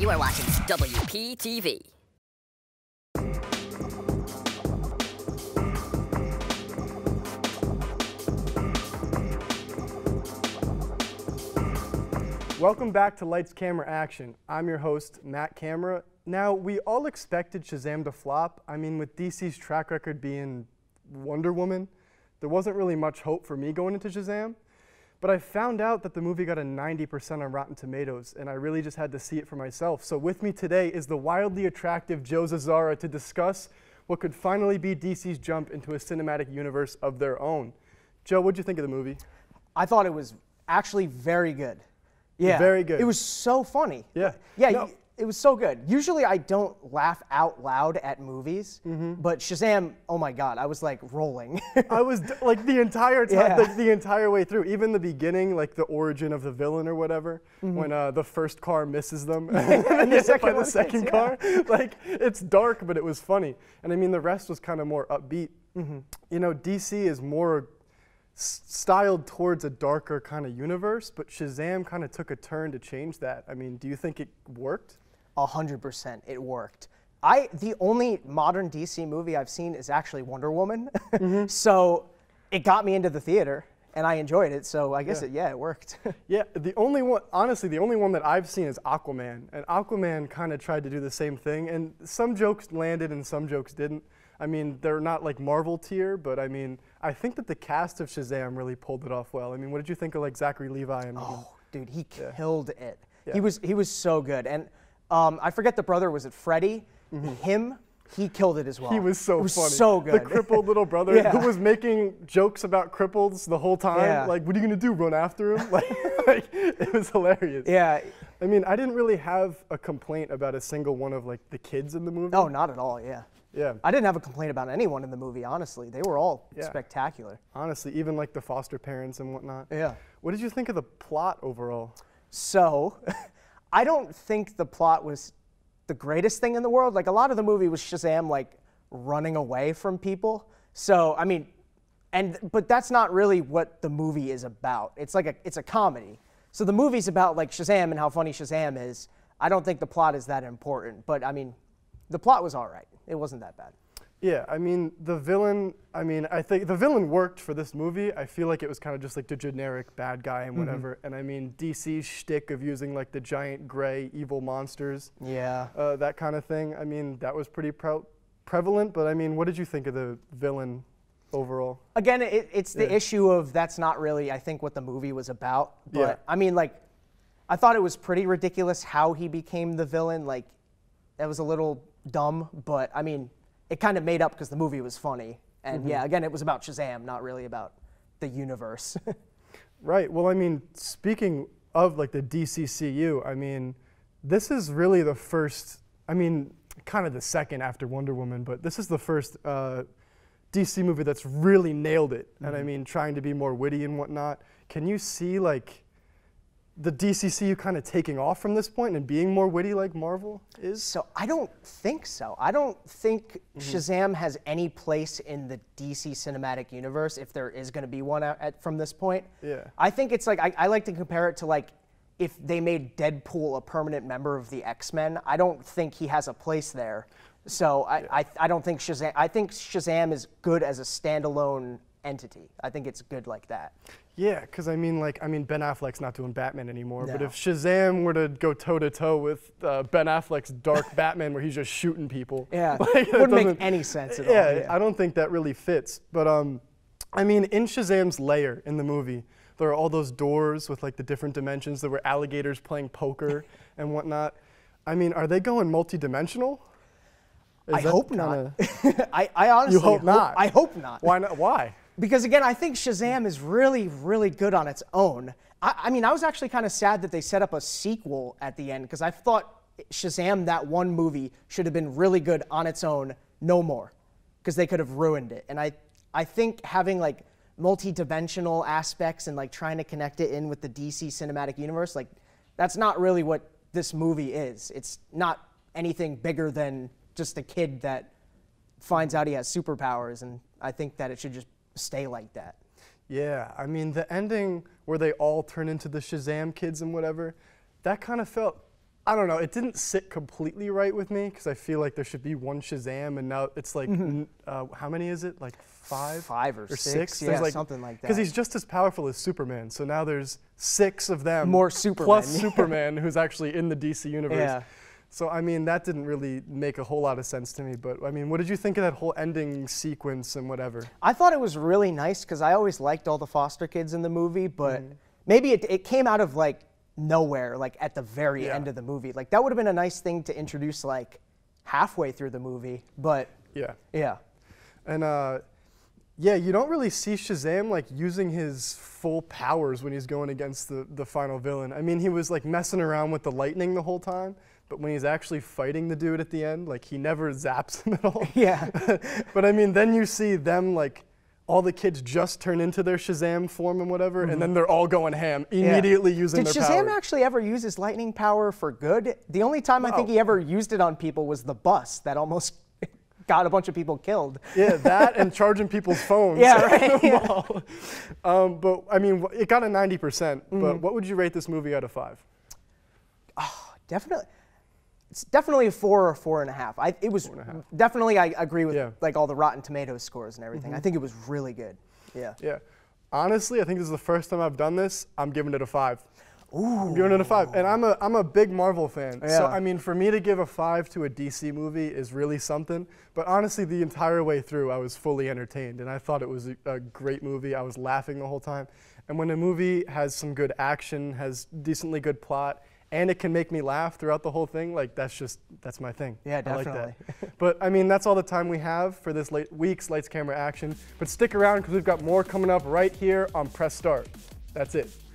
You are watching WPTV. Welcome back to Lights Camera Action. I'm your host, Matt Camera. Now, we all expected Shazam to flop. I mean, with DC's track record being Wonder Woman, there wasn't really much hope for me going into Shazam. But I found out that the movie got a 90% on Rotten Tomatoes, and I really just had to see it for myself. So with me today is the wildly attractive Joe Zazara to discuss what could finally be DC's jump into a cinematic universe of their own. Joe, what'd you think of the movie? I thought it was actually very good. Yeah. Very good. It was so funny. Yeah. Yeah. No it was so good. Usually I don't laugh out loud at movies, mm-hmm. but Shazam, oh my god, I was like rolling. I was like the entire time, yeah. like, the entire way through, even the beginning, like the origin of the villain or whatever, mm-hmm. when uh, the first car misses them and then the second, the second hits, car. Yeah. Like it's dark, but it was funny. And I mean, the rest was kind of more upbeat. Mm-hmm. You know, DC is more styled towards a darker kind of universe, but Shazam kind of took a turn to change that. I mean, do you think it worked? 100% it worked. I the only modern DC movie I've seen is actually Wonder Woman. Mm -hmm. so it got me into the theater and I enjoyed it. So I guess yeah. it yeah, it worked. yeah, the only one honestly, the only one that I've seen is Aquaman. And Aquaman kind of tried to do the same thing and some jokes landed and some jokes didn't. I mean, they're not like Marvel tier, but I mean, I think that the cast of Shazam really pulled it off well. I mean, what did you think of like Zachary Levi and Oh, dude, he yeah. killed it. Yeah. He was he was so good. And um, I forget the brother was it Freddie? Mm -hmm. Him he killed it as well. He was so it was funny. So good. The crippled little brother yeah. who was making jokes about cripples the whole time. Yeah. Like, what are you gonna do? Run after him? like, it was hilarious. Yeah. I mean, I didn't really have a complaint about a single one of like the kids in the movie. No, oh, not at all. Yeah. Yeah. I didn't have a complaint about anyone in the movie. Honestly, they were all yeah. spectacular. Honestly, even like the foster parents and whatnot. Yeah. What did you think of the plot overall? So. I don't think the plot was the greatest thing in the world. Like a lot of the movie was Shazam like running away from people. So I mean, and but that's not really what the movie is about. It's like a it's a comedy. So the movie's about like Shazam and how funny Shazam is. I don't think the plot is that important, but I mean, the plot was all right. It wasn't that bad. Yeah, I mean, the villain, I mean, I think the villain worked for this movie. I feel like it was kind of just like the generic bad guy and mm-hmm. whatever. Mm -hmm. And I mean, DC's shtick of using like the giant gray evil monsters. Yeah. Uh, that kind of thing. I mean, that was pretty pre prevalent. But I mean, what did you think of the villain overall? Again, it, it's the yeah. issue of that's not really, I think, what the movie was about. But yeah. I mean, like, I thought it was pretty ridiculous how he became the villain. Like, that was a little dumb. But I mean, it kind of made up because the movie was funny. And mm -hmm. yeah, again, it was about Shazam, not really about the universe. right. Well, I mean, speaking of like the DCCU, I mean, this is really the first, I mean, kind of the second after Wonder Woman, but this is the first uh, DC movie that's really nailed it. Mm -hmm. And I mm-hmm. mean, trying to be more witty and whatnot. Can you see like the DCCU kind of taking off from this point and being more witty like Marvel is? So I don't think so. I don't think mm -hmm. Shazam has any place in the DC cinematic universe if there is going to be one at, from this point. Yeah. I think it's like I, I like to compare it to like if they made Deadpool a permanent member of the X Men. I don't think he has a place there. So I, yeah. I, I don't think Shazam. I think Shazam is good as a standalone entity. I think it's good like that. Yeah, because I mean, like, I mean, Ben Affleck's not doing Batman anymore. No. But if Shazam were to go toe to toe with uh, Ben Affleck's Dark Batman, where he's just shooting people, yeah, like, wouldn't make any sense at yeah, all. Yeah, I don't think that really fits. But um, I mean, in Shazam's lair in the movie, there are all those doors with like the different dimensions. There were alligators playing poker and whatnot. I mean, are they going multidimensional? Is I hope not. I, I honestly you hope, hope not. I hope not. Why not? Why? because again, I think Shazam is really, really good on its own. I, I mean, I was actually kind of sad that they set up a sequel at the end because I thought Shazam, that one movie, should have been really good on its own, no more, because they could have ruined it. And I, I think having like multi-dimensional aspects and like trying to connect it in with the DC cinematic universe, like that's not really what this movie is. It's not anything bigger than just a kid that finds out he has superpowers, and I think that it should just stay like that. Yeah, I mean, the ending where they all turn into the Shazam kids and whatever, that kind of felt, I don't know, it didn't sit completely right with me because I feel like there should be one Shazam and now it's like, mm -hmm. uh, how many is it? Like five? Five or, or six? six? Yeah, there's like, something like that. Because he's just as powerful as Superman, so now there's six of them. More Superman. Plus Superman, who's actually in the DC universe. Yeah. So I mean, that didn't really make a whole lot of sense to me. But I mean, what did you think of that whole ending sequence and whatever? I thought it was really nice because I always liked all the foster kids in the movie, but mm -hmm. maybe it, it, came out of like nowhere, like at the very yeah. end of the movie. Like that would have been a nice thing to introduce, like halfway through the movie. But yeah, yeah, and uh, yeah, you don't really see Shazam like using his full powers when he's going against the the final villain. I mean, he was like messing around with the lightning the whole time but when he's actually fighting the dude at the end, like he never zaps him at all. Yeah. but I mean, then you see them like all the kids just turn into their Shazam form and whatever, mm -hmm. and mm-hmm. then they're all going ham immediately yeah. using. Did Shazam power. actually ever use his lightning power for good? The only time wow. I think he ever used it on people was the bus that almost got a bunch of people killed. Yeah, that and charging people's phones. Yeah, right. yeah. Um, but I mean, it got a ninety percent. Mm -hmm. But mm-hmm. what would you rate this movie out of five? Oh, definitely it's definitely a four or four and a half. I, it was definitely. I agree with yeah. like all the Rotten Tomatoes scores and everything. Mm -hmm. I mm-hmm. think it was really good. Yeah. Yeah. Honestly, I think this is the first time I've done this. I'm giving it a five. Ooh. I'm giving it a five, and I'm a I'm a big Marvel fan. Yeah. So I mean, for me to give a five to a DC movie is really something. But honestly, the entire way through, I was fully entertained, and I thought it was a, a great movie. I was laughing the whole time, and when a movie has some good action, has decently good plot, and it can make me laugh throughout the whole thing. Like that's just that's my thing. Yeah, definitely. I like that. but I mean, that's all the time we have for this late week's lights, camera, action. But stick around because we've got more coming up right here on Press Start. That's it.